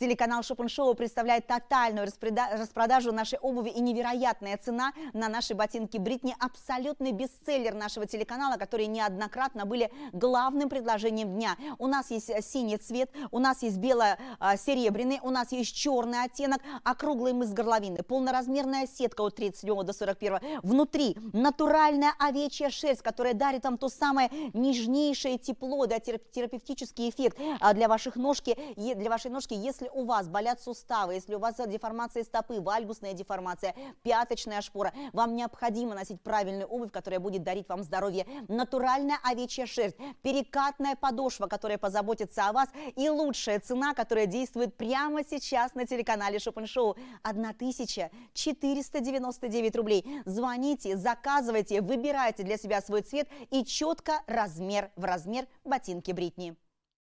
Телеканал Шопеншоу представляет тотальную распродажу нашей обуви и невероятная цена на наши ботинки Бритни. Абсолютный бестселлер нашего телеканала, которые неоднократно были главным предложением дня. У нас есть э, синий цвет, у нас есть бело-серебряный, э, у нас есть черный оттенок, округлый мыс горловины, полноразмерная сетка от 37 до 41. Внутри натуральная овечья шерсть, которая дарит вам то самое нежнейшее тепло, да, терапевтический эффект а для ваших ножки, для вашей ножки, если у вас болят суставы, если у вас деформация стопы, вальгусная деформация, пяточная шпора, вам необходимо носить правильную обувь, которая будет дарить вам здоровье. Натуральная овечья шерсть, перекатная подошва, которая позаботится о вас, и лучшая цена, которая действует прямо сейчас на телеканале Шопеншоу – Шоу. 1499 рублей. Звоните, заказывайте, выбирайте для себя свой цвет и четко размер в размер ботинки Бритни.